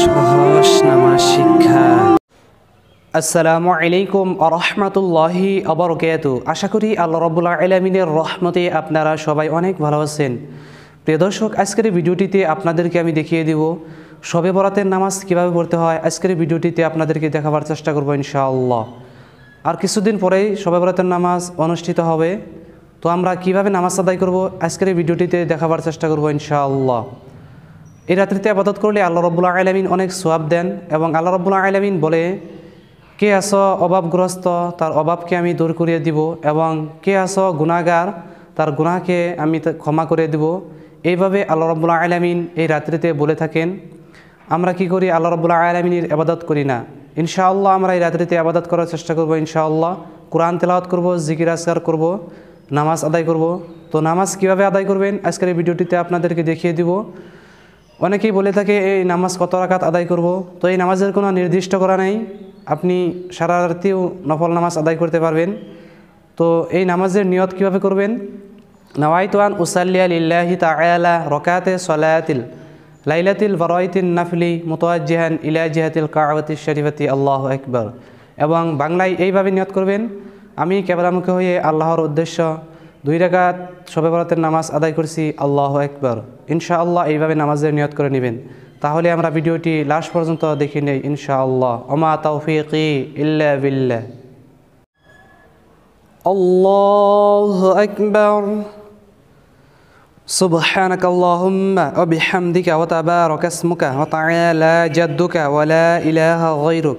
সহস নামা শিক্ষা আসসালামু আলাইকুম আরহামতুল্লাহি আবরকাত আশা করি আল্লাহ রবুল্লাহ আলমিনের রহমতে আপনারা সবাই অনেক ভালো আছেন প্রিয় দর্শক আজকের ভিডিওটিতে আপনাদেরকে আমি দেখিয়ে দেব সবে বরাতের নামাজ কিভাবে পড়তে হয় আজকের ভিডিওটিতে আপনাদেরকে দেখাবার চেষ্টা করবো ইনশাআল্লাহ আর কিছুদিন পরেই সবে বরাতের নামাজ অনুষ্ঠিত হবে তো আমরা কিভাবে নামাজ আদায় করব আজকের এই ভিডিওটিতে দেখাবার চেষ্টা করব ইনশাআল্লাহ এই রাত্রিতে আবাদত করলে আল্লাহ রবুল্লাহ আলামিন অনেক সোয়াব দেন এবং আল্লাহ রবুল্লাহ আলামিন বলে কে আস অভাবগ্রস্ত তার অভাবকে আমি দূর করিয়ে দিব এবং কে আস গুণাগার তার গুণাকে আমি ক্ষমা করে দেব এইভাবে আল্লাহ রবুল্লাহ আলামিন এই রাত্রিতে বলে থাকেন আমরা কি করি আল্লাহ রবুল্লাহ আলামিনের আবাদত করি না ইনশাআল্লাহ আমরা এই রাত্রিতে আবাদত করার চেষ্টা করবো ইনশাআল্লাহ কোরআন তেলাওয়াত করবো জিকির আসকার করব নামাজ আদায় করব তো নামাজ কিভাবে আদায় করবেন আজকের এই ভিডিওটিতে আপনাদেরকে দেখিয়ে দিব অনেকেই বলে থাকে এই নামাজ কত রাখাত আদায় করব তো এই নামাজের কোনো নির্দিষ্ট করা নেই আপনি সারা রাতেও নফল নামাজ আদায় করতে পারবেন তো এই নামাজের নিয়ত কিভাবে করবেন নওয়াইতওয়ান উসাল্লিয়াল ইল্লাহি তাআলা রকাতে সলায়াতিল লাইলাতিল বরাইতিন নাফলি জিহান ইলা জিহাতিল কাআবাতিশ শরীফাতি আল্লাহ আকবার এবং বাংলায় এইভাবে নিয়ত করবেন আমি ক্যামেরামুখী হয়ে আল্লাহর উদ্দেশ্য দুই রাকাত সবে ভারতের নামাজ আদায় করছি আল্লাহ একবার ইনশাআল্লাহ এইভাবে নামাজের নিয়ত করে নেবেন তাহলে আমরা ভিডিওটি লাস্ট পর্যন্ত দেখি নেই ইনশাআল্লাহ অমা তৌফিক ইল্লা বিল্লা الله أكبر سبحانك اللهم وبحمدك وتبارك اسمك وتعالى جدك ولا إله غيرك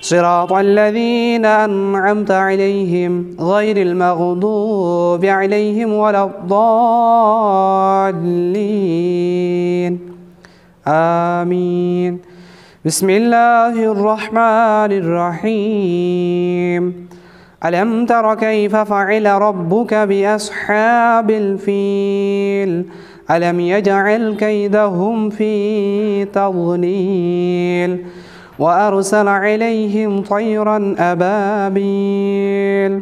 صراط الذين أنعمت عليهم غير المغضوب عليهم ولا الضالين آمين بسم الله الرحمن الرحيم ألم تر كيف فعل ربك بأصحاب الفيل ألم يجعل كيدهم في تضليل وأرسل عليهم طيرا أبابيل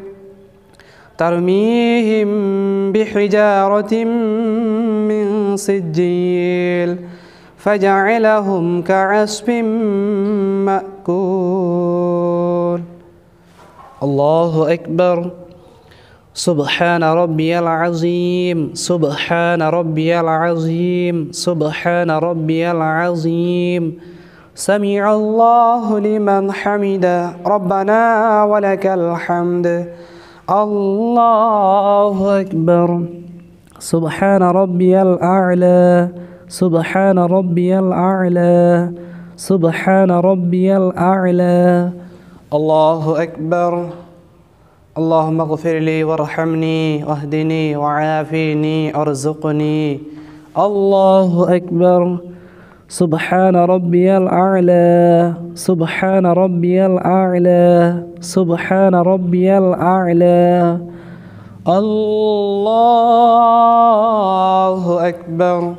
ترميهم بحجارة من سجيل فجعلهم كعصف مأكول الله أكبر سبحان ربي العظيم سبحان ربي العظيم سبحان ربي العظيم سمع الله لمن حمده ربنا ولك الحمد الله أكبر سبحان ربي الأعلى سبحان ربي الأعلى سبحان ربي الأعلى الله أكبر اللهم اغفر لي وارحمني واهدني وعافيني ارزقني الله أكبر سبحان ربي الأعلى سبحان ربي الأعلى سبحان ربي الأعلى الله أكبر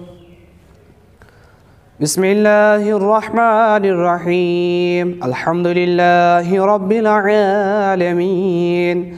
بسم الله الرحمن الرحيم الحمد لله رب العالمين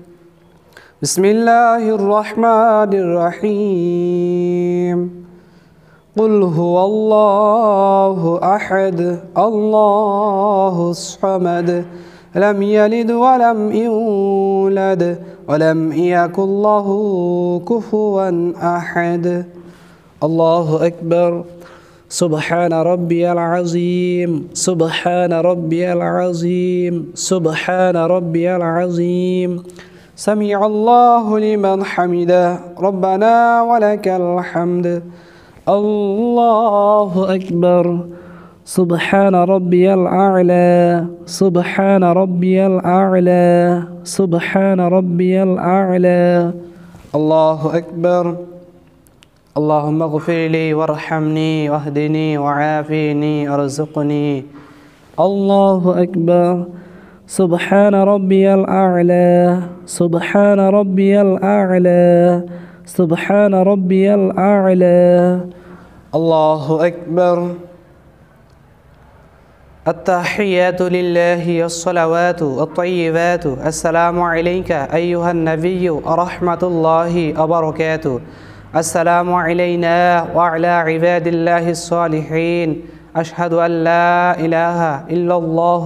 بسم الله الرحمن الرحيم قل هو الله أحد الله الصمد لم يلد ولم يولد ولم يكن له كفوا أحد الله أكبر سبحان ربي العظيم سبحان ربي العظيم سبحان ربي العظيم سمع الله لمن حمدا ربنا ولك الحمد الله أكبر سبحان ربي الأعلى سبحان ربي الأعلى سبحان ربي الأعلى الله أكبر اللهم اغفر لي وارحمني واهدني وعافيني ارزقني الله أكبر سبحان ربي الأعلى سبحان ربي الأعلى سبحان ربي الأعلى الله أكبر التحيات لله الصلوات الطيبات السلام عليك أيها النبي ورحمة الله وبركاته السلام علينا وعلى عباد الله الصالحين أشهد أن لا إله إلا الله